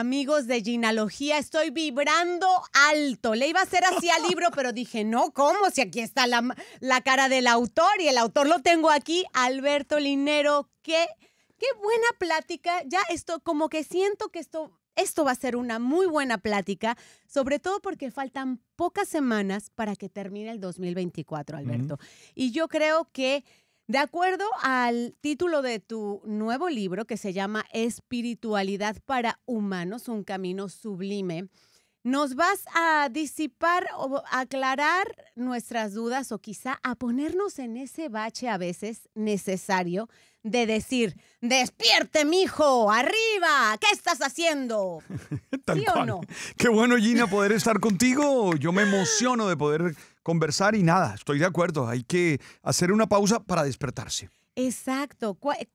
Amigos de Ginalogía, estoy vibrando alto. Le iba a hacer así al libro, pero dije, no, ¿cómo? Si aquí está la, cara del autor y el autor lo tengo aquí, Alberto Linero. Qué, qué buena plática. Ya esto, como que siento que esto esto va a ser una muy buena plática, sobre todo porque faltan pocas semanas para que termine el 2024, Alberto. Y yo creo que de acuerdo al título de tu nuevo libro que se llama Espiritualidad para Humanos, un camino sublime, nos vas a disipar o aclarar nuestras dudas o quizá a ponernos en ese bache a veces necesario de decir, despierte, mijo, arriba, ¿qué estás haciendo? ¿Sí o no? Qué bueno, Gina, poder estar contigo. Yo me emociono de poder conversar y nada, estoy de acuerdo, hay que hacer una pausa para despertarse. Exacto. ¿Cuál,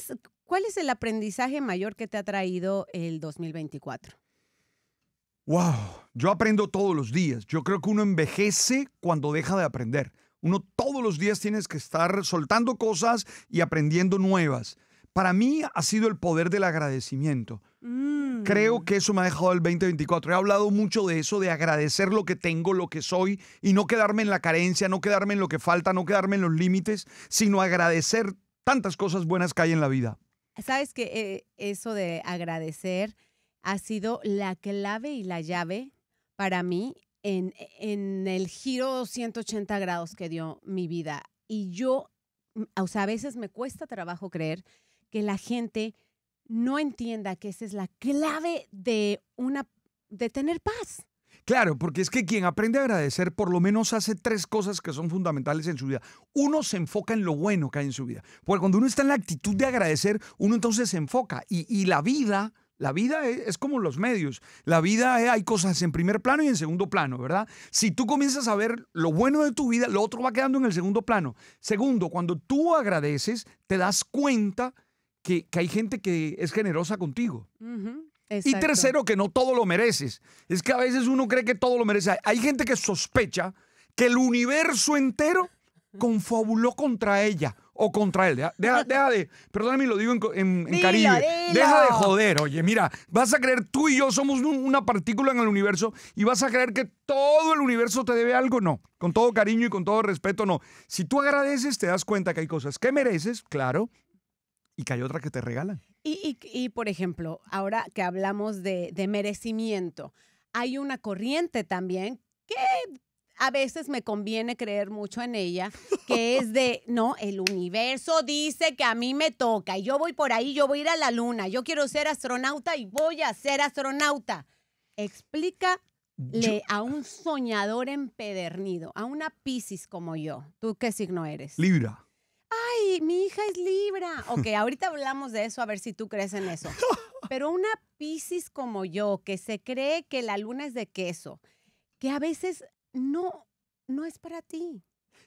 es, es el aprendizaje mayor que te ha traído el 2024? Wow, yo aprendo todos los días. Yo creo que uno envejece cuando deja de aprender. Uno todos los días tienes que estar soltando cosas y aprendiendo nuevas. Para mí ha sido el poder del agradecimiento. Mm. Creo que eso me ha dejado el 2024. He hablado mucho de eso, de agradecer lo que tengo, lo que soy, y no quedarme en la carencia, no quedarme en lo que falta, no quedarme en los límites, sino agradecer tantas cosas buenas que hay en la vida. Sabes que eh, eso de agradecer ha sido la clave y la llave para mí en, en el giro 180 grados que dio mi vida. Y yo, mm, o sea, a veces me cuesta trabajo creer que la gente no entienda que esa es la clave de una de tener paz. Claro, porque es que quien aprende a agradecer por lo menos hace tres cosas que son fundamentales en su vida. Uno se enfoca en lo bueno que hay en su vida. Porque cuando uno está en la actitud de agradecer, uno entonces se enfoca. Y, la vida, la vida e, es, como los medios. La vida e, hay cosas en primer plano y en segundo plano, ¿verdad? Si tú comienzas a ver lo bueno de tu vida, lo otro va quedando en el segundo plano. Segundo, cuando tú agradeces, te das cuenta que, hay gente que es generosa contigo. Y tercero, que no todo lo mereces. Es que a veces uno cree que todo lo merece. Hay gente que sospecha que el universo entero confabuló contra ella o contra él. Deja, de, perdóname, lo digo en, en, Caribe. Deja de joder, oye, mira, vas a creer tú y yo somos una partícula en el universo y vas a creer que todo el universo te debe algo. No, con todo cariño y con todo respeto, no. Si tú agradeces, te das cuenta que hay cosas que mereces, claro, y que hay otra que te regalan. Y, por ejemplo, ahora que hablamos de, de merecimiento, hay una corriente también que a veces me conviene creer mucho en ella, que es de, no, el universo dice que a mí me toca y yo voy por ahí, yo voy a ir a la luna, yo quiero ser astronauta y voy a ser astronauta. explica le a un soñador empedernido, a una Pisces como yo. ¿Tú qué signo eres? Libra mi hija es Libra. Ok, ahorita hablamos de eso, a ver si tú crees en eso. Pero una Piscis como yo, que se cree que la luna es de queso, que a veces no, no es para ti.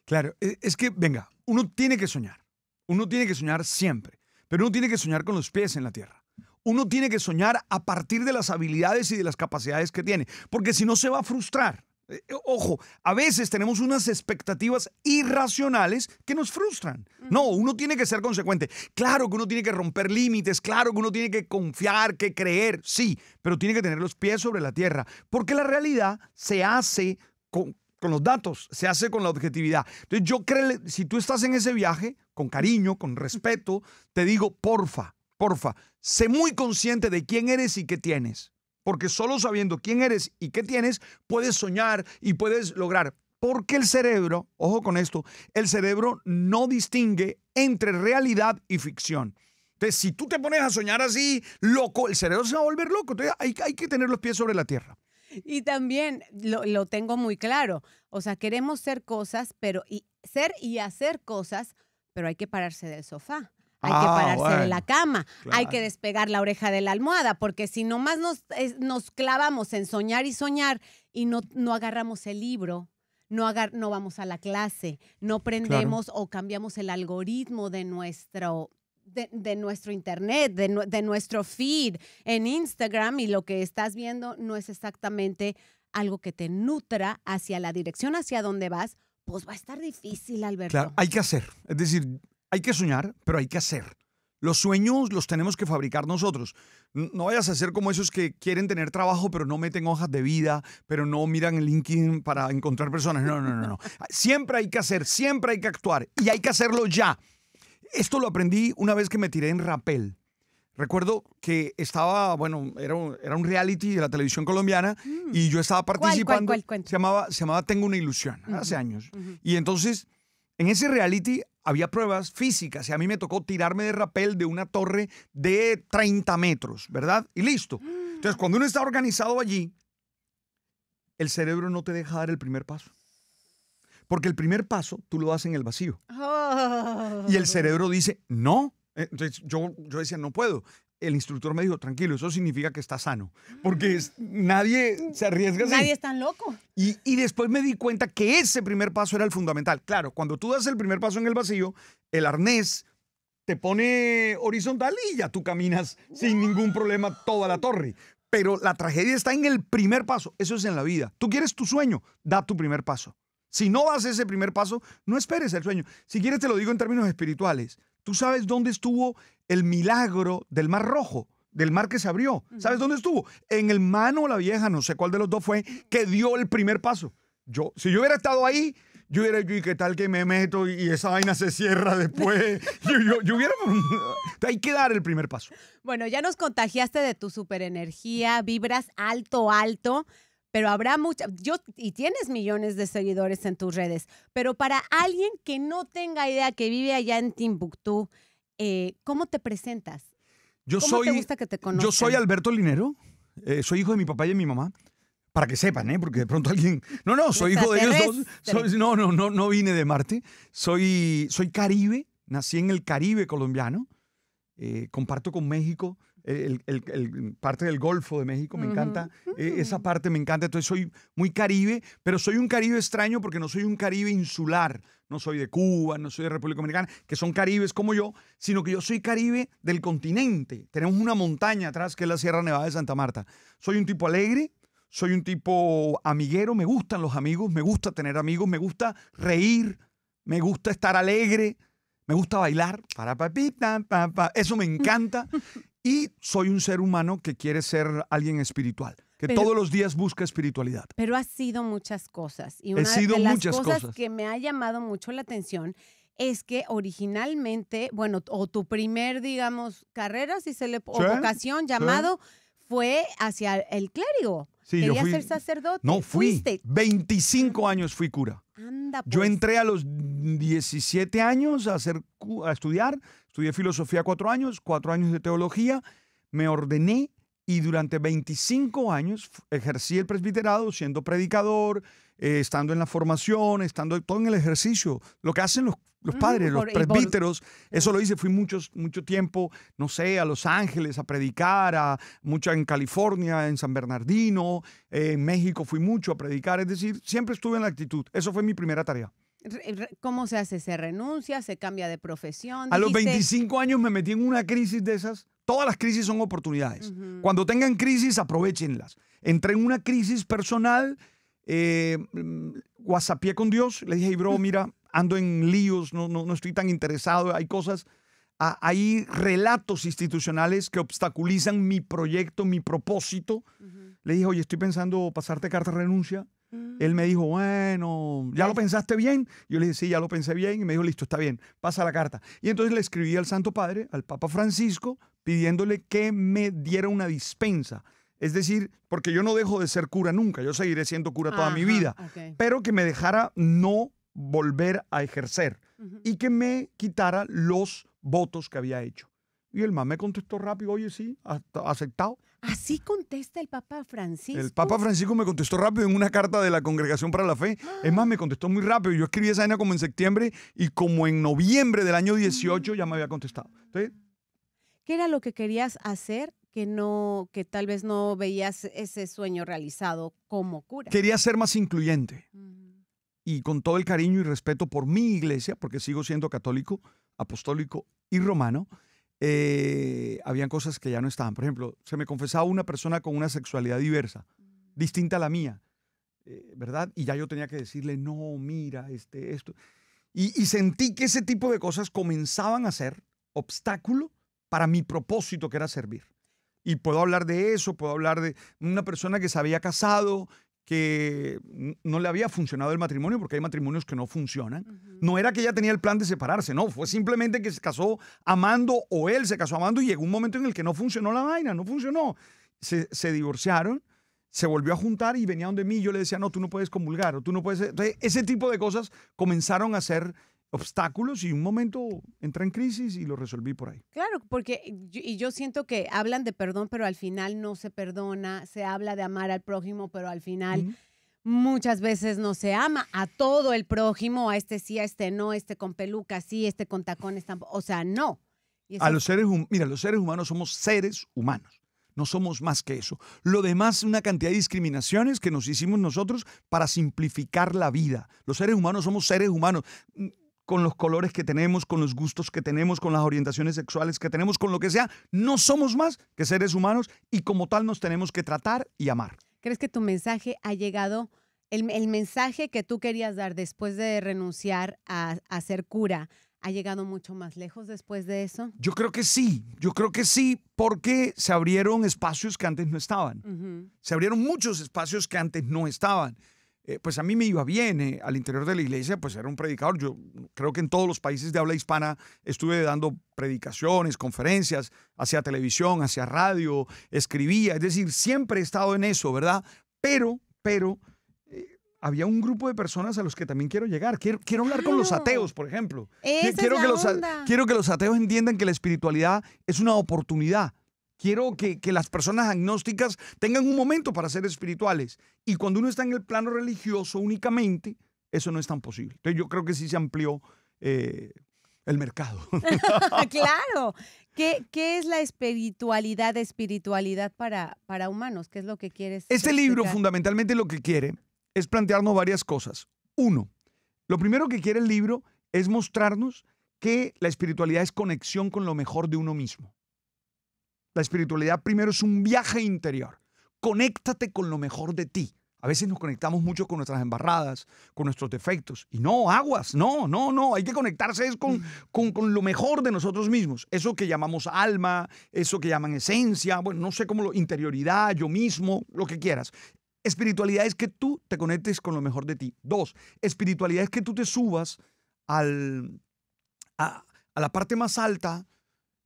Claro, e, es que, venga, uno tiene que soñar. Uno tiene que soñar siempre, pero uno tiene que soñar con los pies en la tierra. Uno tiene que soñar a partir de las habilidades y de las capacidades que tiene, porque si no se va a frustrar. Eh, eh, ojo, a veces tenemos unas expectativas irracionales que nos frustran. No, uno tiene que ser consecuente. Claro que uno tiene que romper límites, claro que uno tiene que confiar, que creer, sí, pero tiene que tener los pies sobre la tierra, porque la realidad se hace con, los datos, se hace con la objetividad. Entonces yo creo, si tú estás en ese viaje, con cariño, con respeto, te digo, porfa, porfa, sé muy consciente de quién eres y qué tienes. Porque solo sabiendo quién eres y qué tienes, puedes soñar y puedes lograr. Porque el cerebro, ojo con esto, el cerebro no distingue entre realidad y ficción. Entonces, si tú te pones a soñar así, loco, el cerebro se va a volver loco. Entonces, hay, que tener los pies sobre la tierra. Y también lo, tengo muy claro. O sea, queremos ser cosas, pero y, ser y hacer cosas, pero hay que pararse del sofá hay que ah, pararse de la cama, hay que despegar la oreja de la almohada, porque si nomás nos, nos clavamos en soñar y soñar y no, agarramos el libro, no, no vamos a la clase, no prendemos o cambiamos el algoritmo de nuestro de, nuestro internet, de, nuestro feed en Instagram y lo que estás viendo no es exactamente algo que te nutra hacia la dirección hacia donde vas, pues va a estar difícil, Alberto. Claro, hay que hacer. Es decir, hay que soñar, pero hay que hacer. Los sueños los tenemos que fabricar nosotros. No vayas a ser como esos que quieren tener trabajo, pero no meten hojas de vida, pero no miran el LinkedIn para encontrar personas. No, no, no, no. Siempre hay que hacer, siempre hay que actuar y hay que hacerlo ya. Esto lo aprendí una vez que me tiré en rapel. Recuerdo que estaba, bueno, era un, reality de la televisión colombiana mm. y yo estaba participando. ¿Cuál, cuál, cuál, se, llamaba, se llamaba Tengo una ilusión, hace años. Y entonces en ese reality había pruebas físicas y a mí me tocó tirarme de rapel de una torre de 30 metros, ¿verdad? Y listo. Entonces, cuando uno está organizado allí, el cerebro no te deja dar el primer paso. Porque el primer paso tú lo das en el vacío. Oh. Y el cerebro dice, no. Eh, entonces yo, yo decía, no puedo el instructor me dijo, tranquilo, eso significa que está sano, porque mm. nadie mm. se arriesga. Así. Nadie es tan loco. Y, y, después me di cuenta que ese primer paso era el fundamental. Claro, cuando tú das el primer paso en el vacío, el arnés te pone horizontal y ya tú caminas sin ningún problema toda la torre. Pero la tragedia está en el primer paso, eso es en la vida. Tú quieres tu sueño, da tu primer paso. Si no das ese primer paso, no esperes el sueño. Si quieres, te lo digo en términos espirituales. Tú sabes dónde estuvo el milagro del Mar Rojo, del mar que se abrió. ¿Sabes dónde estuvo? En el mano la vieja, no sé cuál de los dos fue, que dio el primer paso. Yo, si yo hubiera estado ahí, yo hubiera, y qué tal que me meto y esa vaina se cierra después. yo, yo, hubiera, hay que dar el primer paso. Bueno, ya nos contagiaste de tu superenergía, vibras alto, alto pero habrá mucha, yo, y tienes millones de seguidores en tus redes, pero para alguien que no tenga idea que vive allá en Timbuktu, eh, ¿cómo te presentas? Yo ¿Cómo soy, te gusta que te conozcan? Yo soy Alberto Linero, eh, soy hijo de mi papá y de mi mamá. Para que sepan, ¿eh? porque de pronto alguien. No, no, soy hijo de ellos dos. no, no, no, no vine de Marte. Soy, soy caribe, nací en el Caribe colombiano. Eh, comparto con México, el, parte del Golfo de México, me encanta, e, mm. esa parte me encanta, entonces soy muy caribe, pero soy un caribe extraño porque no soy un caribe insular, no soy de Cuba, no soy de República Dominicana, que son caribes como yo, sino que yo soy caribe del continente. Tenemos una montaña atrás que es la Sierra Nevada de Santa Marta. Soy un tipo alegre, soy un tipo amiguero, me gustan los amigos, me gusta tener amigos, me gusta reír, me gusta estar alegre, me gusta bailar, para papita, eso me encanta. Y soy un ser humano que quiere ser alguien espiritual que todos los días busca espiritualidad. Pero ha sido muchas cosas. Y una de las cosas, que me ha llamado mucho la atención es que originalmente, bueno, o tu primer, digamos, carrera, si se le, o vocación, llamado, fue hacia el clérigo. Sí, Quería ser sacerdote. No, fui. 25 años fui cura. Anda, Yo pues. entré a los 17 años a, hacer, a estudiar. Estudié filosofía cuatro años, cuatro años de teología. Me ordené y durante 25 años ejercí el presbiterado siendo predicador, eh, estando en la formación, estando todo en el ejercicio, lo que hacen los, los padres, los presbíteros, eso lo hice, fui muchos, mucho tiempo, no sé, a Los Ángeles a predicar, a, mucho en California, en San Bernardino, eh, en México fui mucho a predicar, es decir, siempre estuve en la actitud, eso fue mi primera tarea. ¿Cómo se hace? ¿Se renuncia? ¿Se cambia de profesión? A los 25 años me metí en una crisis de esas. Todas las crisis son oportunidades. Cuando tengan crisis, aprovechenlas. Entré en una crisis personal, eh, con Dios, le dije, hey, bro, mira, ando en líos, no, no, estoy tan interesado, hay cosas, hay relatos institucionales que obstaculizan mi proyecto, mi propósito. Le dije, oye, estoy pensando pasarte carta de renuncia. Mm. Él me dijo, bueno, ¿ya lo pensaste bien? Yo le dije, sí, ya lo pensé bien. Y me dijo, listo, está bien, pasa la carta. Y entonces le escribí al Santo Padre, al Papa Francisco, pidiéndole que me diera una dispensa. Es decir, porque yo no dejo de ser cura nunca, yo seguiré siendo cura toda mi vida, pero que me dejara no volver a ejercer y que me quitara los votos que había hecho. Y el mamá me contestó rápido, oye, sí, aceptado. Así contesta el Papa Francisco. El Papa Francisco me contestó rápido en una carta de la Congregación para la Fe. Es más, me contestó muy rápido. Yo escribí esa vaina como en septiembre y como en noviembre del año 18 ya me había contestado. ¿Qué era lo que querías hacer que no, que tal vez no veías ese sueño realizado como cura? Quería ser más incluyente. Y con todo el cariño y respeto por mi iglesia, porque sigo siendo católico, apostólico y romano, eh, habían cosas que ya no estaban. Por ejemplo, se me confesaba una persona con una sexualidad diversa, mm. distinta a la mía, eh, ¿verdad? Y ya yo tenía que decirle, no, mira, este, esto. Y, y sentí que ese tipo de cosas comenzaban a ser obstáculo para mi propósito, que era servir. Y puedo hablar de eso, puedo hablar de una persona que se había casado que no le había funcionado el matrimonio, porque hay matrimonios que no funcionan. No era que ella tenía el plan de separarse, no, fue simplemente que se casó amando o él se casó amando y llegó un momento en el que no funcionó la vaina, no funcionó. Se, divorciaron, se volvió a juntar y venían de mí, yo le decía, no, tú no puedes comulgar, o tú no puedes... ese tipo de cosas comenzaron a ser obstáculos y un momento entra en crisis y lo resolví por ahí. Claro, porque y yo siento que hablan de perdón, pero al final no se perdona, se habla de amar al prójimo, pero al final... muchas veces no se ama a todo el prójimo, a este sí, a este no, este con peluca sí, este con tacones O sea, no. A los seres mira, los seres humanos somos seres humanos. No somos más que eso. Lo demás es una cantidad de discriminaciones que nos hicimos nosotros para simplificar la vida. Los seres humanos somos seres humanos con los colores que tenemos, con los gustos que tenemos, con las orientaciones sexuales que tenemos, con lo que sea. No somos más que seres humanos y como tal nos tenemos que tratar y amar. ¿Crees que tu mensaje ha llegado, el, mensaje que tú querías dar después de renunciar a, a ser cura, ha llegado mucho más lejos después de eso? Yo creo que sí, yo creo que sí, porque se abrieron espacios que antes no estaban. Se abrieron muchos espacios que antes no estaban. Eh, pues a mí me iba bien eh, al interior de la iglesia, pues era un predicador. Yo creo que en todos los países de habla hispana estuve dando predicaciones, conferencias, hacia televisión, hacia radio, escribía, es decir, siempre he estado en eso, ¿verdad? Pero, pero, eh, había un grupo de personas a los que también quiero llegar. Quiero, hablar con los ah. ateos, por ejemplo. quiero, que quiero que los ateos entiendan que la espiritualidad es una oportunidad Quiero que, que, las personas agnósticas tengan un momento para ser espirituales. Y cuando uno está en el plano religioso únicamente, eso no es tan posible. Entonces yo creo que sí se amplió eh, el mercado. claro. ¿Qué, ¿Qué, es la espiritualidad, espiritualidad para, para humanos? ¿Qué es lo que quieres? Este libro fundamentalmente lo que quiere es plantearnos varias cosas. Uno, lo primero que quiere el libro es mostrarnos que la espiritualidad es conexión con lo mejor de uno mismo. La espiritualidad primero es un viaje interior. Conéctate con lo mejor de ti. A veces nos conectamos mucho con nuestras embarradas, con nuestros defectos. Y no, aguas, no, no, no. Hay que conectarse con, lo mejor de nosotros mismos. Eso que llamamos alma, eso que llaman esencia, bueno, no sé cómo lo, interioridad, yo mismo, lo que quieras. Espiritualidad es que tú te conectes con lo mejor de ti. Dos, espiritualidad es que tú te subas al, a, la parte más alta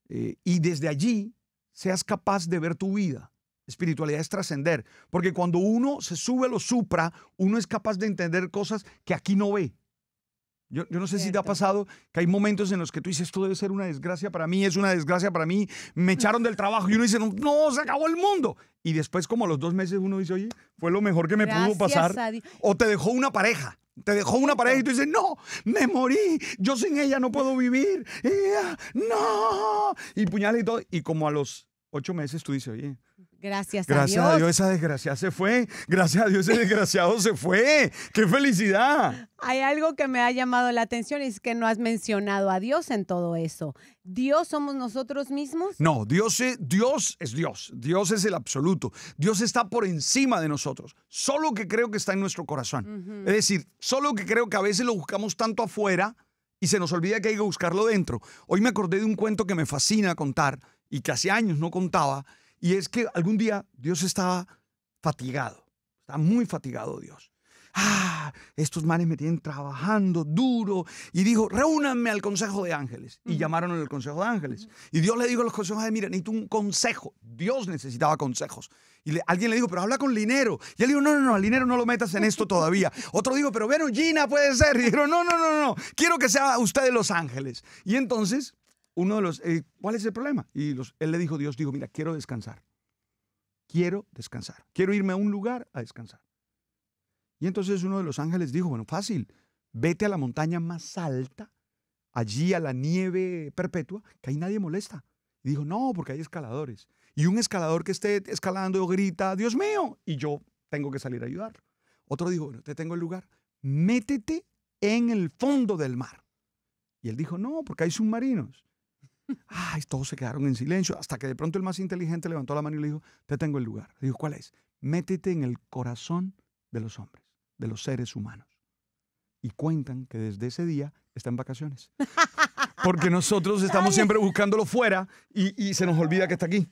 eh, y desde allí seas capaz de ver tu vida. Espiritualidad es trascender, porque cuando uno se sube lo supra, uno es capaz de entender cosas que aquí no ve. Yo, no sé si te ha pasado que hay momentos en los que tú dices, esto debe ser una desgracia para mí, es una desgracia para mí, me echaron del trabajo y uno dice, no, se acabó el mundo. Y después como a los dos meses uno dice, oye, fue lo mejor que me pudo pasar. O te dejó una pareja. Te dejó una pareja y tú dices, no, me morí, yo sin ella no puedo vivir, no. Y puñal y todo. Y como a los ocho meses tú dices, oye, Gracias, a Dios. Gracias a Dios. esa desgracia se fue. Gracias a Dios ese desgraciado se fue. ¡Qué felicidad! Hay algo que me ha llamado la atención y es que no has mencionado a Dios en todo eso. ¿Dios somos nosotros mismos? No, Dios es Dios. Es Dios. Dios es el absoluto. Dios está por encima de nosotros. Solo que creo que está en nuestro corazón. Es decir, solo que creo que a veces lo buscamos tanto afuera y se nos olvida que hay que buscarlo dentro. Hoy me acordé de un cuento que me fascina contar y que hace años no contaba y es que algún día Dios estaba fatigado, está muy fatigado Dios. Ah, estos manes me tienen trabajando duro. Y dijo, reúnanme al Consejo de Ángeles. Y llamaron al Consejo de Ángeles. Y Dios le dijo a los consejos, mira, necesito un consejo. Dios necesitaba consejos. Y alguien le dijo, pero habla con dinero Y él dijo, no, no, no, al Linero no lo metas en esto todavía. Otro dijo, pero bueno, Gina puede ser. Y dijeron, no, no, no, no, quiero que sea usted de Los Ángeles. Y entonces uno de los, eh, ¿cuál es el problema? Y él le dijo, Dios dijo, mira, quiero descansar. Quiero descansar. Quiero irme a un lugar a descansar. Y entonces uno de los ángeles dijo, bueno, fácil, vete a la montaña más alta, allí a la nieve perpetua, que ahí nadie molesta. Y dijo, no, porque hay escaladores. Y un escalador que esté escalando grita, Dios mío, y yo tengo que salir a ayudar. Otro dijo, bueno, te tengo el lugar, métete en el fondo del mar. Y él dijo, no, porque hay submarinos. Ay, todos se quedaron en silencio, hasta que de pronto el más inteligente levantó la mano y le dijo, te tengo el lugar. dijo, ¿cuál es? Métete en el corazón de los hombres, de los seres humanos. Y cuentan que desde ese día está en vacaciones. Porque nosotros estamos siempre buscándolo fuera y, se nos olvida que está aquí.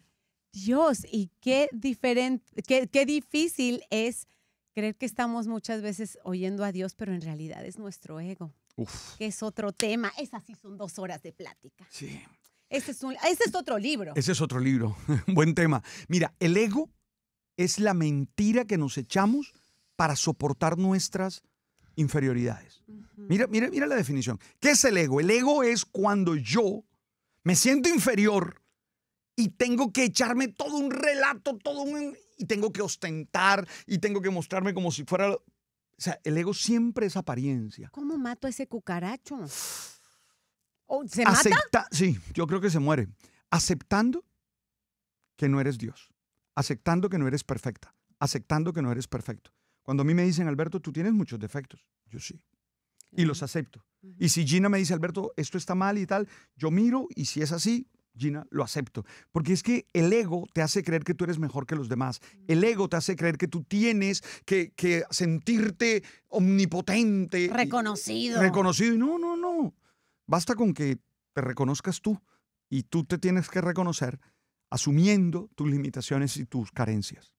Dios, y qué diferente, qué, difícil es creer que estamos muchas veces oyendo a Dios, pero en realidad es nuestro ego. Uf. Que es otro tema. Esas sí son dos horas de plática. Sí. Ese es, otro libro. Ese es otro libro. Buen tema. Mira, el ego es la mentira que nos echamos para soportar nuestras inferioridades. Mira, mira, mira la definición. ¿Qué es el ego? El ego es cuando yo me siento inferior y tengo que echarme todo un relato, todo un y tengo que ostentar y tengo que mostrarme como si fuera o sea, el ego siempre es apariencia. ¿Cómo mato a ese cucaracho? ¿Se mata? Acepta sí, yo creo que se muere. Aceptando que no eres Dios. Aceptando que no eres perfecta. Aceptando que no eres perfecto. Cuando a mí me dicen, Alberto, tú tienes muchos defectos. Yo sí. Y los acepto. Y si Gina me dice, Alberto, esto está mal y tal, yo miro y si es así, Gina, lo acepto. Porque es que el ego te hace creer que tú eres mejor que los demás. El ego te hace creer que tú tienes que, sentirte omnipotente. Reconocido. reconocido. no, no, no. Basta con que te reconozcas tú y tú te tienes que reconocer asumiendo tus limitaciones y tus carencias.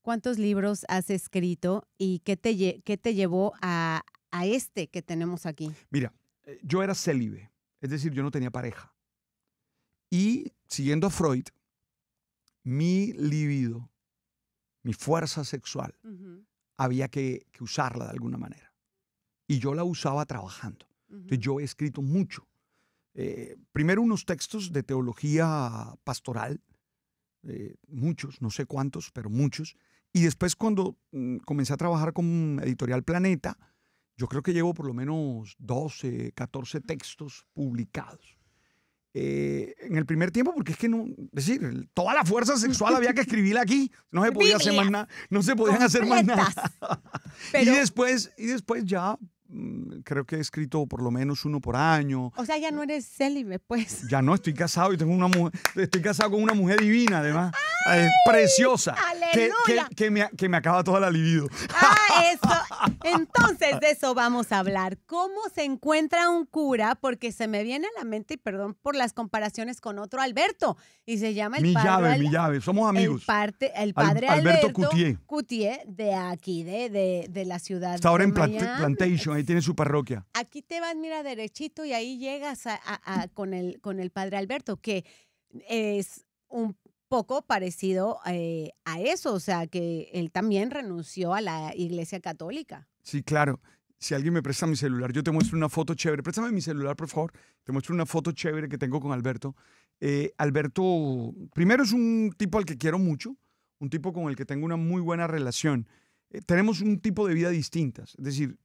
¿Cuántos libros has escrito y qué te, qué te llevó a, a este que tenemos aquí? Mira, eh, yo era célibe, es decir, yo no tenía pareja. Y siguiendo a Freud, mi libido, mi fuerza sexual, había que usarla de alguna manera. Y yo la usaba trabajando yo he escrito mucho. Eh, primero unos textos de teología pastoral, eh, muchos, no sé cuántos, pero muchos. Y después cuando mm, comencé a trabajar con Editorial Planeta, yo creo que llevo por lo menos 12, 14 textos publicados. Eh, en el primer tiempo, porque es que no, es decir, toda la fuerza sexual había que escribirla aquí, no se podía hacer más nada, no se podían hacer más nada. Y, después, y después ya Mm, creo que he escrito por lo menos uno por año. O sea, ya no eres célibe, pues. Ya no, estoy casado y tengo una mujer, estoy casado con una mujer divina, además. preciosa. Que, que, me, acaba toda la libido. Ah, eso. Entonces, de eso vamos a hablar. ¿Cómo se encuentra un cura? Porque se me viene a la mente, y perdón por las comparaciones con otro Alberto, y se llama el padre. Mi llave, mi llave. Somos amigos. El, padre Alberto, Alberto Cutier. Cutier. de aquí, de, de, de la ciudad. Está ahora en Plantation, ahí tiene su parroquia. Aquí te vas, mira, derechito y ahí llegas con, el, con el padre Alberto, que es un poco parecido eh, a eso, o sea, que él también renunció a la iglesia católica. Sí, claro. Si alguien me presta mi celular, yo te muestro una foto chévere. Préstame mi celular, por favor. Te muestro una foto chévere que tengo con Alberto. Eh, Alberto, primero es un tipo al que quiero mucho, un tipo con el que tengo una muy buena relación. Eh, tenemos un tipo de vida distintas. Es decir,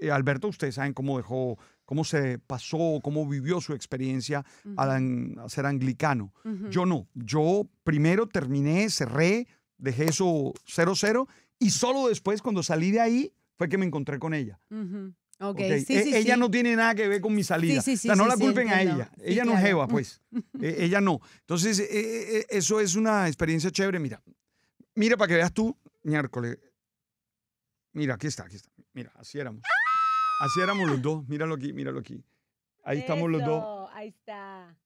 eh, Alberto, ustedes saben cómo dejó, cómo se pasó, cómo vivió su experiencia al, ser anglicano. Yo no, yo primero terminé, cerré, dejé eso 0-0 y solo después cuando salí de ahí fue que me encontré con ella. E, sí, ella no tiene nada que ver con mi salida. no la culpen a ella. ella no jeva, pues. E, ella no. Entonces, e, eso es una experiencia chévere. Mira, mira para que veas tú, miércoles. Mira, aquí está, aquí está. Mira, así éramos. Así éramos los dos. Míralo aquí, míralo aquí. Ahí estamos los dos. Ahí está.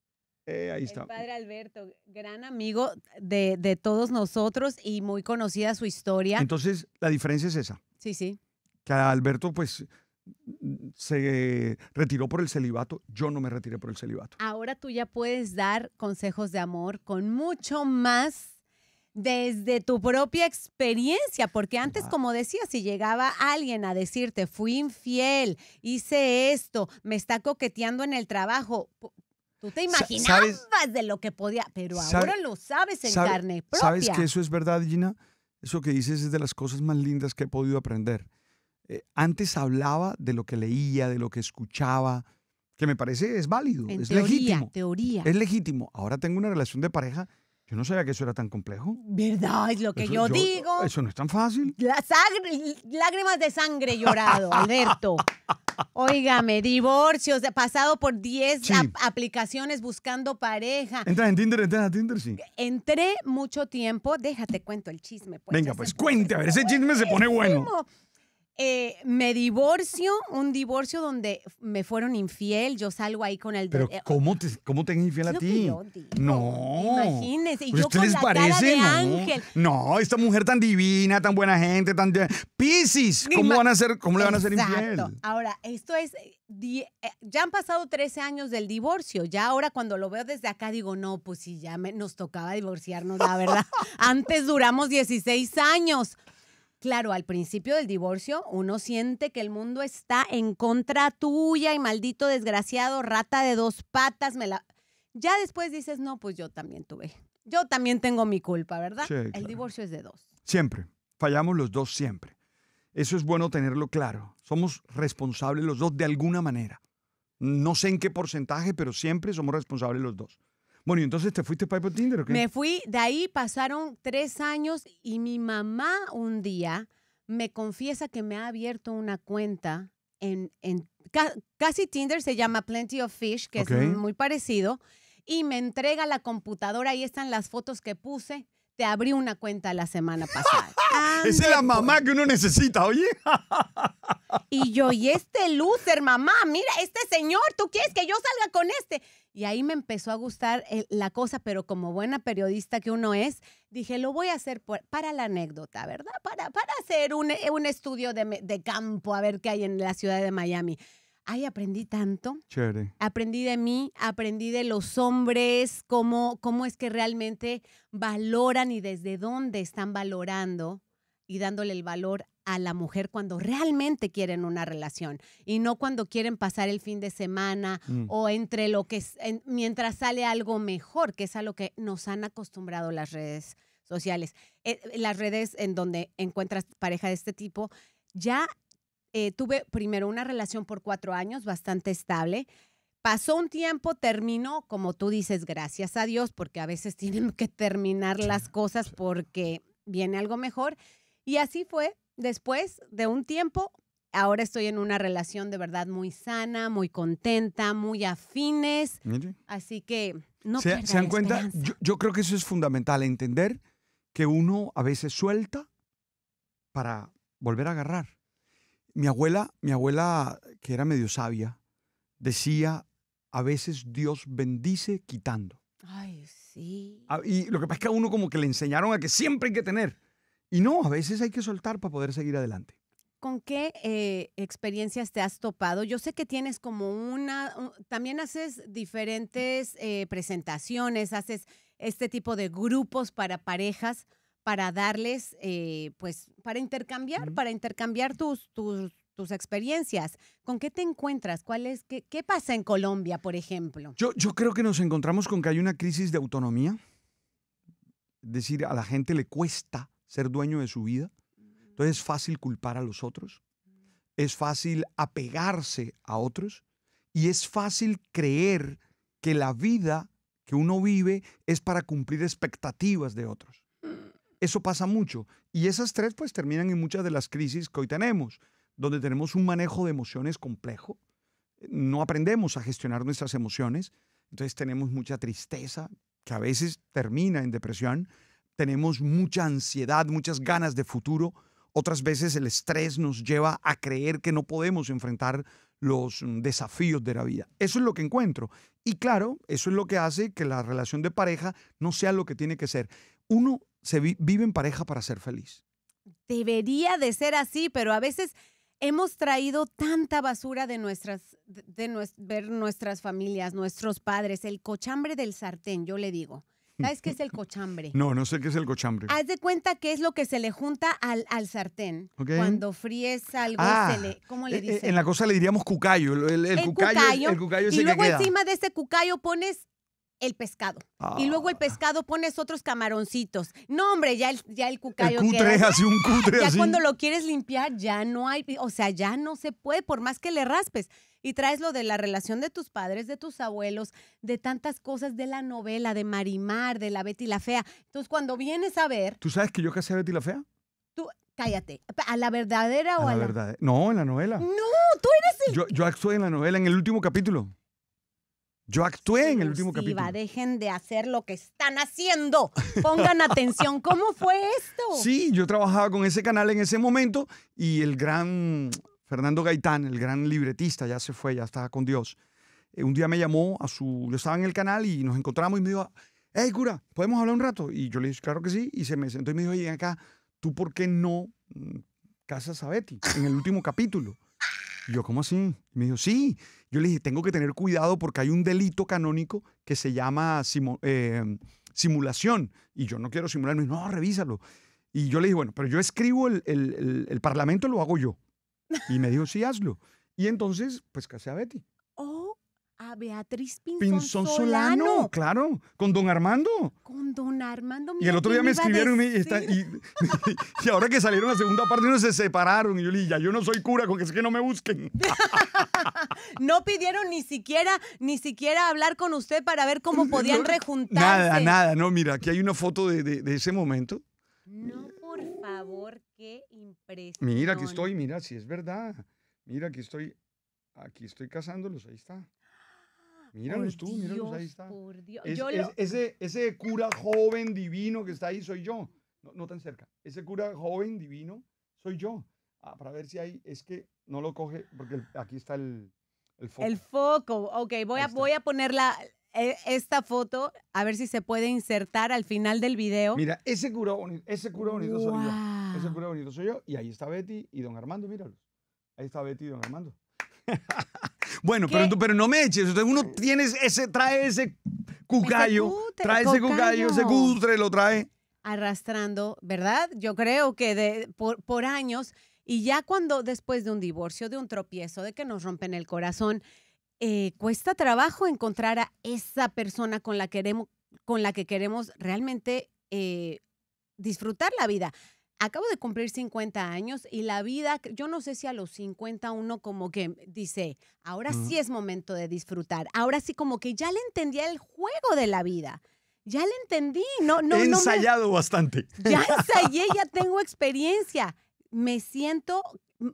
Eh, ahí el Padre Alberto, gran amigo de, de, todos nosotros y muy conocida su historia. Entonces, la diferencia es esa. Sí, sí. Que Alberto, pues, se retiró por el celibato, yo no me retiré por el celibato. Ahora tú ya puedes dar consejos de amor con mucho más desde tu propia experiencia, porque antes, como decía, si llegaba alguien a decirte, fui infiel, hice esto, me está coqueteando en el trabajo, tú te imaginabas de lo que podía, pero ahora lo sabes en carne propia. ¿Sabes que eso es verdad, Gina? Eso que dices es de las cosas más lindas que he podido aprender. Eh, antes hablaba de lo que leía, de lo que escuchaba, que me parece es válido, es legítimo. Teoría. Es legítimo. Ahora tengo una relación de pareja yo no sabía que eso era tan complejo. ¿Verdad? Es lo que yo, digo. Eso no es tan fácil. lágrimas de sangre llorado, Alberto. Óigame, divorcios, he pasado por 10 aplicaciones buscando pareja. ¿Entras en Tinder? ¿Entras en Tinder? Sí. Entré mucho tiempo. Déjate cuento el chisme. Pues, Venga, pues cuente. A ver, ese chisme se pone bueno eh, me divorcio, un divorcio donde me fueron infiel, yo salgo ahí con el... Pero eh, ¿cómo te, cómo te infiel a ti? No. Imagínense, y yo con la cara de no. ángel. No, esta mujer tan divina, tan buena gente, tan... Piscis, ¿cómo, van a ser, cómo le van a ser infiel? Ahora, esto es... Eh, eh, ya han pasado 13 años del divorcio, ya ahora cuando lo veo desde acá digo, no, pues si ya nos tocaba divorciarnos, la verdad. Antes duramos 16 años. Claro, al principio del divorcio uno siente que el mundo está en contra tuya y maldito desgraciado, rata de dos patas, me la... Ya después dices, no, pues yo también tuve. Yo también tengo mi culpa, ¿verdad? El divorcio es de dos. Siempre. Fallamos los dos siempre. Eso es bueno tenerlo claro. Somos responsables los dos de alguna manera. No sé en qué porcentaje, pero siempre somos responsables los dos. Bueno, y entonces te fuiste para Tinder, ¿o qué? Me fui, de ahí pasaron tres años y mi mamá un día me confiesa que me ha abierto una cuenta en, casi Tinder se llama Plenty of Fish, que es muy parecido, y me entrega la computadora, ahí están las fotos que puse te abrí una cuenta la semana pasada. Esa es la mamá que uno necesita, oye. y yo, y este loser, mamá, mira, este señor, ¿tú quieres que yo salga con este? Y ahí me empezó a gustar eh, la cosa, pero como buena periodista que uno es, dije, lo voy a hacer para la anécdota, ¿verdad? Para, para hacer un, eh, estudio de, de campo, a ver qué hay en la ciudad de Miami ay, aprendí tanto. Chévere. Aprendí de mí, aprendí de los hombres, cómo, cómo es que realmente valoran y desde dónde están valorando y dándole el valor a la mujer cuando realmente quieren una relación y no cuando quieren pasar el fin de semana mm. o entre lo que es mientras sale algo mejor, que es a lo que nos han acostumbrado las redes sociales. Eh, las redes en donde encuentras pareja de este tipo ya eh, tuve primero una relación por cuatro años bastante estable. Pasó un tiempo, terminó, como tú dices, gracias a Dios, porque a veces tienen que terminar las cosas porque viene algo mejor. Y así fue. Después de un tiempo, ahora estoy en una relación de verdad muy sana, muy contenta, muy afines. Así que no se, ¿se dan cuenta. yo, creo que eso es fundamental, entender que uno a veces suelta para volver a agarrar. Mi abuela, mi abuela, que era medio sabia, decía, a veces Dios bendice quitando. Ay, sí. Ah, y lo que pasa es que a uno como que le enseñaron a que siempre hay que tener. Y no, a veces hay que soltar para poder seguir adelante. ¿Con qué eh, experiencias te has topado? Yo sé que tienes como una, también haces diferentes eh, presentaciones, haces este tipo de grupos para parejas para darles, eh, pues, para intercambiar, para intercambiar tus, tus, experiencias. ¿Con qué te encuentras? ¿Cuál es, qué, pasa en Colombia, por ejemplo? Yo, yo creo que nos encontramos con que hay una crisis de autonomía. Es decir, a la gente le cuesta ser dueño de su vida. Mm. Entonces es fácil culpar a los otros. Mm. Es fácil apegarse a otros. Y es fácil creer que la vida que uno vive es para cumplir expectativas de otros. Eso pasa mucho. Y esas tres pues terminan en muchas de las crisis que hoy tenemos, donde tenemos un manejo de emociones complejo, no aprendemos a gestionar nuestras emociones, entonces tenemos mucha tristeza, que a veces termina en depresión, tenemos mucha ansiedad, muchas ganas de futuro, otras veces el estrés nos lleva a creer que no podemos enfrentar los mm, desafíos de la vida. Eso es lo que encuentro. Y claro, eso es lo que hace que la relación de pareja no sea lo que tiene que ser. Uno se vive en pareja para ser feliz. Debería de ser así, pero a veces hemos traído tanta basura de nuestras, de, ver nuestras familias, nuestros padres, el cochambre del sartén, yo le digo. ¿Sabes qué es el cochambre? No, no sé qué es el cochambre. Haz de cuenta que es lo que se le junta al, al sartén. Cuando fríes algo, ah, se le, ¿cómo le eh, eh, En la cosa le diríamos cucayo. El, cucayo, y luego encima de ese cucayo pones el pescado. Y luego el ah. pescado pones otros camaroncitos. No, hombre, ya el, ya el cucayo. cutre así, un cutre ya cuando lo quieres limpiar, ya no hay, o sea, ya no se puede, por más que le raspes. Y traes lo de la relación de tus padres, de tus abuelos, de tantas cosas, de la novela, de Marimar, de la Betty la Fea. Entonces, cuando vienes a ver. ¿Tú sabes que yo casé a Betty la Fea? Tú, cállate. ¿A la verdadera o a, la, No, en la novela. No, tú eres el. Yo, yo actué en la novela, en el último capítulo. Yo actué en el último capítulo. Dejen de hacer lo que están haciendo. Pongan atención. ¿Cómo fue esto? Sí, yo trabajaba con ese canal en ese momento y el gran Fernando Gaitán, el gran libretista, ya se fue, ya estaba con Dios. Eh, un día me llamó a su. Yo estaba en el canal y nos encontramos y me dijo, hey, cura, ¿podemos hablar un rato? Y yo le dije, claro que sí. Y se me sentó y me dijo, oye, acá, ¿tú por qué no mm, casas a Betty en el último capítulo? yo, ¿cómo así? me dijo, sí. Yo le dije, tengo que tener cuidado porque hay un delito canónico que se llama eh, simulación. Y yo no quiero simular. Me dijo, no, revísalo. Y yo le dije, bueno, pero yo escribo el, el, el, el parlamento, lo hago yo. Y me dijo, sí, hazlo. Y entonces, pues casé a Betty a Beatriz Pinzón, Pinzón Solano. Claro, con don Armando. Con don Armando. Mira, y el otro día me escribieron y, y, ahora que salieron la segunda parte, uno se separaron. Y yo le dije, ya, yo no soy cura, con que es que no me busquen. no pidieron ni siquiera, ni siquiera hablar con usted para ver cómo podían rejuntarse. Nada, nada, no, mira, aquí hay una foto de, ese momento. No, por favor, qué impresión. Mira, aquí estoy, mira, si es verdad. Mira, aquí estoy, aquí estoy casándolos, ahí está. Míralos tú, ahí está. ese, ese cura joven divino que está ahí soy yo. No, tan cerca. Ese cura joven divino soy yo. Ah, para ver si hay, es que no lo coge, porque aquí está el, el foco. El foco, ok, voy, a, voy a poner la, e, esta foto, a ver si se puede insertar al final del video. Mira, ese cura bonito, ese cura soy yo. Ese cura bonito soy yo, y ahí está Betty y don Armando, míralos. Ahí está Betty y don Armando. Bueno, pero, no me eches. uno tiene ese, trae ese cucayo, trae ese cucayo, ese cutre lo trae. Arrastrando, ¿verdad? Yo creo que de, por, años, y ya cuando después de un divorcio, de un tropiezo, de que nos rompen el corazón, eh, cuesta trabajo encontrar a esa persona con la, queremos, con la que queremos realmente eh, disfrutar la vida acabo de cumplir 50 años y la vida, yo no sé si a los 50 uno como que dice, ahora sí es momento de disfrutar, ahora sí como que ya le entendía el juego de la vida. Ya le entendí, no, no. He ensayado bastante. Ya ensayé, ya tengo experiencia. Me siento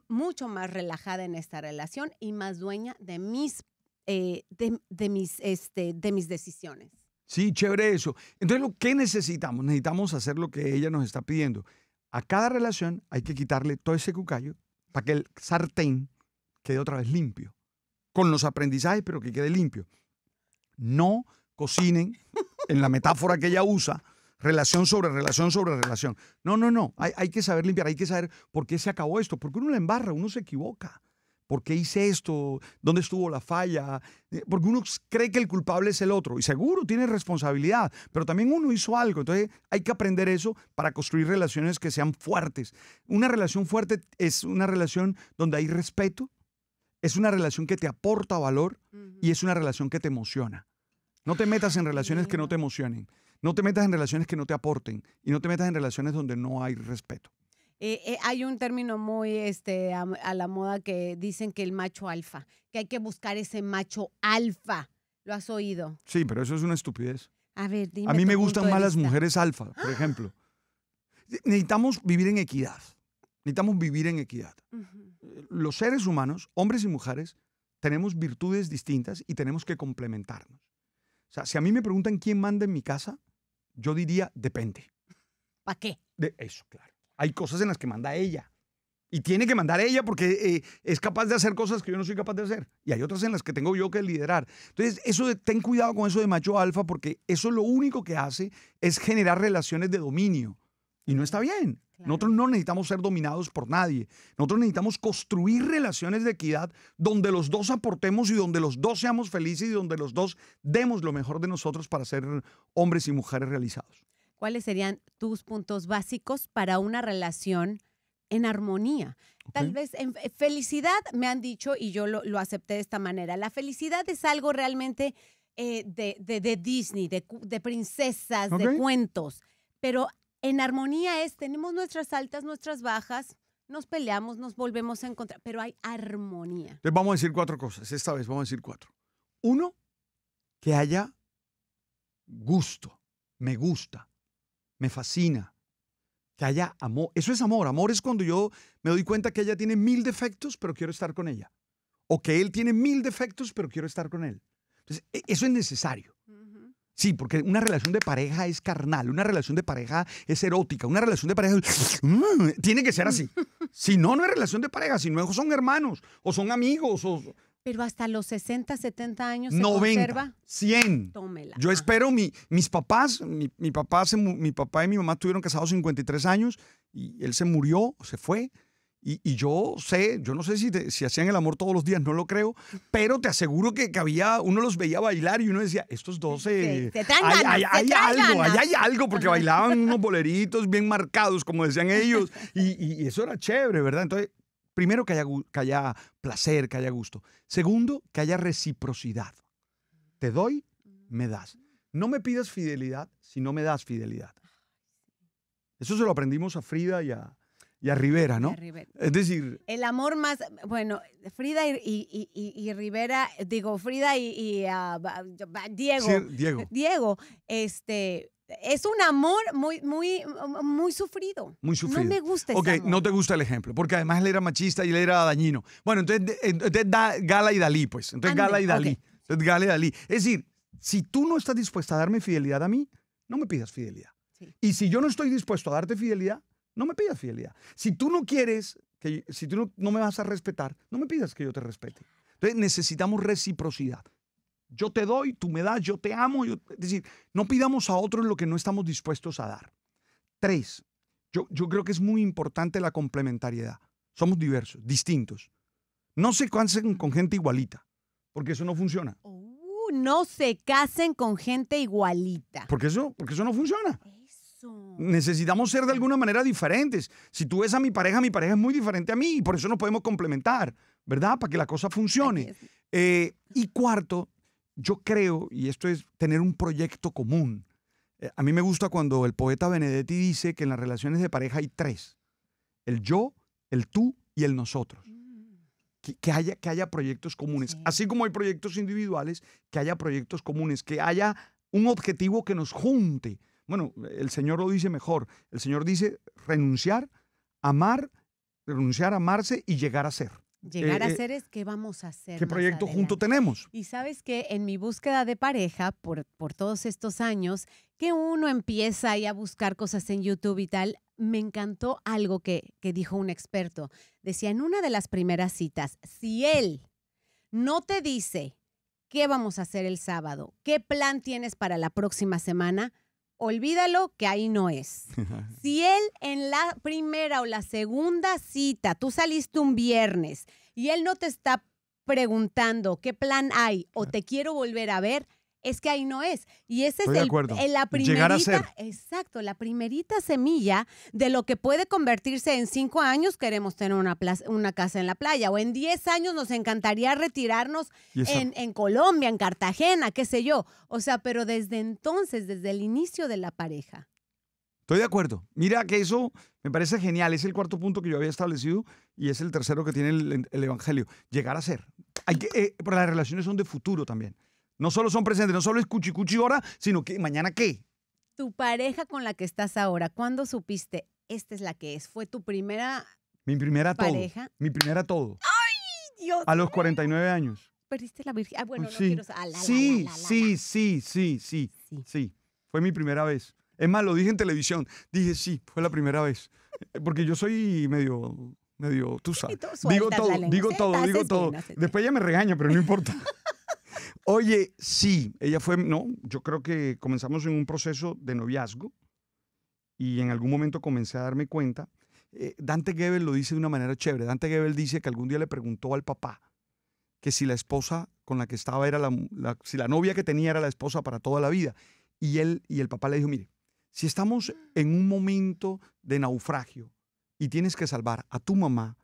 mucho más relajada en esta relación y más dueña de mis, eh, de, mis, este, de mis decisiones. Sí, chévere eso. Entonces, ¿qué necesitamos? Necesitamos hacer lo que ella nos está pidiendo a cada relación hay que quitarle todo ese cucayo para que el sartén quede otra vez limpio. Con los aprendizajes, pero que quede limpio. No cocinen, en la metáfora que ella usa, relación sobre relación sobre relación. No, no, no. Hay, hay que saber limpiar, hay que saber por qué se acabó esto. Porque uno la embarra, uno se equivoca. ¿Por qué hice esto? ¿Dónde estuvo la falla? Eh, porque uno cree que el culpable es el otro y seguro tiene responsabilidad, pero también uno hizo algo. Entonces hay que aprender eso para construir relaciones que sean fuertes. Una relación fuerte es una relación donde hay respeto, es una relación que te aporta valor y es una relación que te emociona. No te metas en relaciones que no te emocionen, no te metas en relaciones que no te aporten y no te metas en relaciones donde no hay respeto. Eh, eh, hay un término muy este, a, la moda que dicen que el macho alfa, que hay que buscar ese macho alfa. ¿Lo has oído? Sí, pero eso es una estupidez. A ver, A mí me gustan más las mujeres alfa, por ejemplo. Necesitamos vivir en equidad. Necesitamos vivir en equidad. Los seres humanos, hombres y mujeres, tenemos virtudes distintas y tenemos que complementarnos. O sea, si a mí me preguntan quién manda en mi casa, yo diría depende. ¿Para qué? De eso, claro. Hay cosas en las que manda ella. Y tiene que mandar ella porque eh, es capaz de hacer cosas que yo no soy capaz de hacer. Y hay otras en las que tengo yo que liderar. Entonces, eso ten cuidado con eso de macho alfa porque eso lo único que hace es generar relaciones de dominio. Y no está bien. Nosotros no necesitamos ser dominados por nadie. Nosotros necesitamos construir relaciones de equidad donde los dos aportemos y donde los dos seamos felices y donde los dos demos lo mejor de nosotros para ser hombres y mujeres realizados cuáles serían tus puntos básicos para una relación en armonía. Tal vez en felicidad, me han dicho, y yo lo, acepté de esta manera, la felicidad es algo realmente eh, de, Disney, de, princesas, de cuentos, pero en armonía es, tenemos nuestras altas, nuestras bajas, nos peleamos, nos volvemos a encontrar, pero hay armonía. Entonces vamos a decir cuatro cosas, esta vez vamos a decir cuatro. Uno, que haya gusto, me gusta, me fascina. Que haya amor. Eso es amor. Amor es cuando yo me doy cuenta que ella tiene mil defectos, pero quiero estar con ella. O que él tiene mil defectos, pero quiero estar con él. Entonces, e, eso es necesario. Sí, porque una relación de pareja es carnal, una relación de pareja es erótica, una relación de pareja mm, tiene que ser así. Si no, no es relación de pareja, si no son hermanos o son amigos o pero hasta los 60, 70 años se 90, 100. Tómela. Yo espero, mi, mis papás, mi, mi papá mi papá y mi mamá estuvieron casados 53 años y él se murió, se fue. Y, y yo sé, yo no sé si, si hacían el amor todos los días, no lo creo, pero te aseguro que, que había, uno los veía bailar y uno decía, estos dos se, se, hay, hay, algo, hay, hay, algo, porque bailaban unos boleritos bien marcados, como decían ellos, y, y, y eso era chévere, ¿verdad? Entonces, Primero, que haya, que haya placer, que haya gusto. Segundo, que haya reciprocidad. Te doy, me mm. das. No me pidas fidelidad si no me das fidelidad. Eso se lo aprendimos a Frida y a, Rivera, ¿no? Es decir... El amor más, bueno, Frida y, Rivera, digo, Frida y, ah, Diego. Diego. Diego, este, es un amor muy, muy, muy sufrido. Muy sufrido. No me gusta ese Ok, no te gusta el ejemplo, porque además él era machista y él era dañino. Bueno, entonces, eh, da Gala y Dalí, pues. Entonces Gala y Dalí. Entonces Gala y Dalí. Es decir, si tú no estás dispuesta a darme fidelidad a mí, no me pidas fidelidad. Y si yo no estoy dispuesto a darte fidelidad, no me pidas fidelidad. Si tú no quieres, que, si tú no, no me vas a respetar, no me pidas que yo te respete. Entonces necesitamos reciprocidad. Yo te doy, tú me das, yo te amo. es decir, no pidamos a otros lo que no estamos dispuestos a dar. Tres, yo, yo creo que es muy importante la complementariedad. Somos diversos, distintos. No se casen con gente igualita, porque eso no funciona. Uh, no se casen con gente igualita. Porque eso, porque eso no funciona. Necesitamos ser de alguna manera diferentes. Si tú ves a mi pareja, mi pareja es muy diferente a mí y por eso nos podemos complementar, ¿verdad? Para que la cosa funcione. Eh, y cuarto, yo creo, y esto es tener un proyecto común. Eh, a mí me gusta cuando el poeta Benedetti dice que en las relaciones de pareja hay tres, el yo, el tú y el nosotros. Que, haya, que haya, proyectos comunes, así como hay proyectos individuales, que haya proyectos comunes, que haya un objetivo que nos junte. Bueno, el Señor lo dice mejor. El Señor dice renunciar, amar, renunciar a amarse y llegar a ser. Eh, Llegar a eh, ser es qué vamos a hacer. ¿Qué proyecto junto tenemos? Y sabes que en mi búsqueda de pareja por, por todos estos años, que uno empieza ahí a buscar cosas en YouTube y tal, me encantó algo que, que dijo un experto. Decía en una de las primeras citas, si él no te dice qué vamos a hacer el sábado, qué plan tienes para la próxima semana, olvídalo que ahí no es. si él en la primera o la segunda cita, tú saliste un viernes y él no te está preguntando qué plan hay o te quiero volver a ver, es que ahí no es. Y ese es el, eh, la primerita, exacto, la primerita semilla de lo que puede convertirse en cinco años queremos tener una, una casa en la playa o en diez años nos encantaría retirarnos en, Colombia, en Cartagena, qué sé yo. O sea, pero desde entonces, desde el inicio de la pareja. Estoy de acuerdo. Mira que eso me parece genial. Es el cuarto punto que yo había establecido y es el tercero que tiene el, Evangelio. Llegar a ser. Hay eh, pero las relaciones son de futuro también. No solo son presentes, no solo es cuchi ahora, sino que mañana qué. Tu pareja con la que estás ahora, ¿cuándo supiste esta es la que es? ¿Fue tu primera mi primera pareja? Todo, mi primera todo. ¡Ay, Dios! A los 49 años. Perdiste la virgen. bueno, sí. sí, sí, sí, sí, sí, sí, Fue mi primera vez. Es más, lo dije en televisión. Dije, sí, fue la primera vez. Eh, porque yo soy medio, medio, tú sabes. Digo todo, digo todo, digo todo. Después ya me regaña, pero no importa. Oye, sí, ella fue, no, yo creo que comenzamos en un proceso de noviazgo y en algún momento comencé a darme cuenta. Eh, Dante Gebel lo dice de una manera chévere. Dante Gebel dice que algún día le preguntó al papá que si la esposa con la que estaba era la, la, si la novia que tenía era la esposa para toda la vida. Y él y el papá le dijo, mire, si estamos en un momento de naufragio y tienes que salvar a tu mamá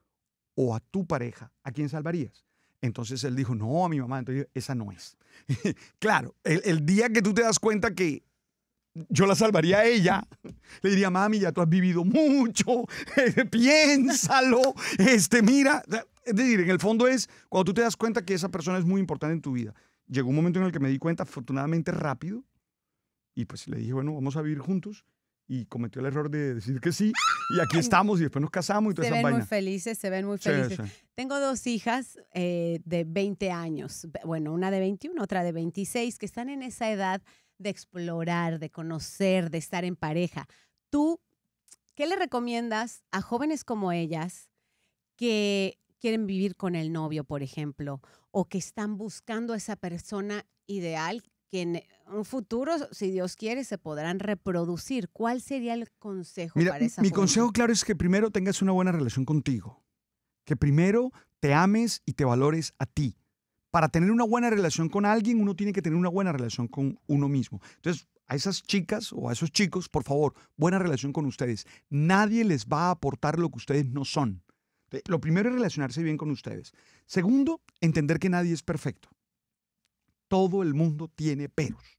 o a tu pareja, ¿a quién salvarías? Entonces él dijo, no, a mi mamá, entonces esa no es. claro, el, día que tú te das cuenta que yo la salvaría a ella. Le diría, mami, ya tú has vivido mucho, piénsalo, este, mira. Es decir, en el fondo es cuando tú te das cuenta que esa persona es muy importante en tu vida. Llegó un momento en el que me di cuenta, afortunadamente rápido, y pues le dije, bueno, vamos a vivir juntos y cometió el error de decir que sí. Y aquí estamos y después nos casamos y toda se ven muy felices, se ven muy felices. Tengo dos hijas eh, de 20 años, bueno, una de 21, otra de 26, que están en esa edad de explorar, de conocer, de estar en pareja. ¿Tú qué le recomiendas a jóvenes como ellas que quieren vivir con el novio, por ejemplo, o que están buscando esa persona ideal, que un futuro, si Dios quiere, se podrán reproducir. ¿Cuál sería el consejo para esa Mi consejo claro es que primero tengas una buena relación contigo. Que primero te ames y te valores a ti. Para tener una buena relación con alguien, uno tiene que tener una buena relación con uno mismo. Entonces, a esas chicas o a esos chicos, por favor, buena relación con ustedes. Nadie les va a aportar lo que ustedes no son. Lo primero es relacionarse bien con ustedes. Segundo, entender que nadie es perfecto. Todo el mundo tiene peros.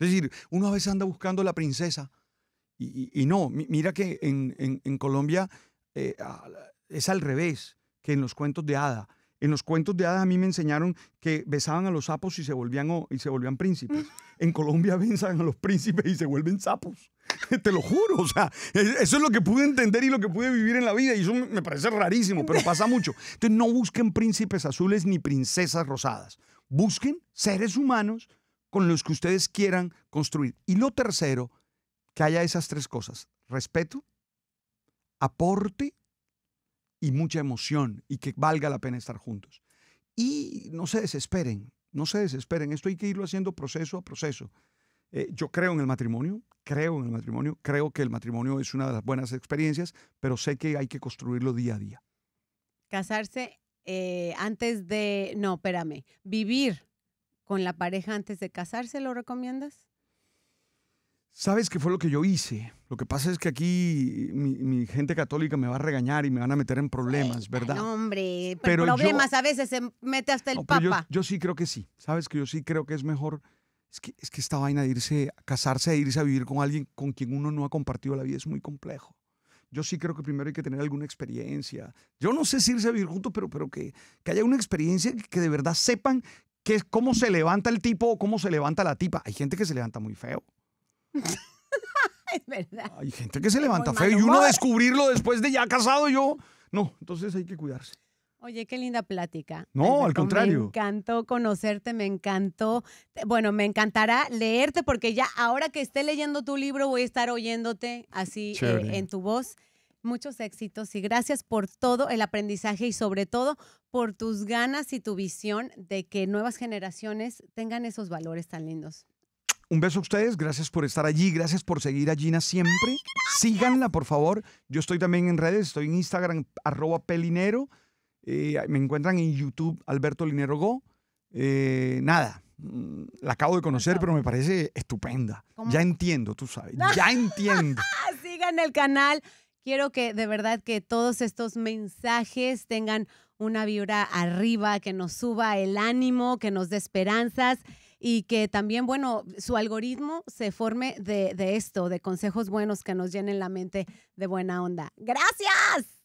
Es decir, uno a veces anda buscando la princesa y, no, mira que en, Colombia eh, es al revés que en los cuentos de hada. En los cuentos de hadas a mí me enseñaron que besaban a los sapos y se volvían, y se volvían príncipes. Mm. En Colombia besan a los príncipes y se vuelven sapos. Te lo juro, o sea, eso es lo que pude entender y lo que pude vivir en la vida y eso me parece rarísimo, pero pasa mucho. Entonces no busquen príncipes azules ni princesas rosadas. Busquen seres humanos con los que ustedes quieran construir. Y lo tercero, que haya esas tres cosas, respeto, aporte y mucha emoción y que valga la pena estar juntos. Y no se desesperen, no se desesperen, esto hay que irlo haciendo proceso a proceso. Eh, yo creo en el matrimonio, creo en el matrimonio, creo que el matrimonio es una de las buenas experiencias, pero sé que hay que construirlo día a día. Casarse eh, antes de, no, espérame, vivir con la pareja antes de casarse, ¿lo recomiendas? ¿Sabes qué fue lo que yo hice? Lo que pasa es que aquí mi, gente católica me va a regañar y me van a meter en problemas, ¿verdad? No, hombre, pero, problemas a veces se mete hasta el papa. Yo, sí creo que sí. ¿Sabes que yo sí creo que es mejor? Es que, es que esta vaina de irse, casarse e irse a vivir con alguien con quien uno no ha compartido la vida es muy complejo. Yo sí creo que primero hay que tener alguna experiencia. Yo no sé si irse a vivir juntos, pero, pero que, que haya una experiencia que de verdad sepan que cómo se levanta el tipo o cómo se levanta la tipa. Hay gente que se levanta muy feo. es verdad. Hay gente que se levanta feo y uno descubrirlo después de ya casado yo. No, entonces hay que cuidarse. Oye, qué linda plática. No, al contrario. Me encantó conocerte, me encantó. Bueno, me encantará leerte porque ya ahora que esté leyendo tu libro voy a estar oyéndote así eh, en tu voz. Muchos éxitos y gracias por todo el aprendizaje y sobre todo por tus ganas y tu visión de que nuevas generaciones tengan esos valores tan lindos. Un beso a ustedes, gracias por estar allí, gracias por seguir a Gina siempre. Síganla, por favor. Yo estoy también en redes, estoy en Instagram, arroba pelinero. Eh, me encuentran en YouTube, Alberto Linero Go. Eh, nada, mm, la acabo de conocer, pero me parece estupenda. Ya entiendo, tú sabes. Ya entiendo. Sigan el canal Quiero que de verdad que todos estos mensajes tengan una vibra arriba, que nos suba el ánimo, que nos dé esperanzas y que también, bueno, su algoritmo se forme de, de esto, de consejos buenos que nos llenen la mente de buena onda. Gracias.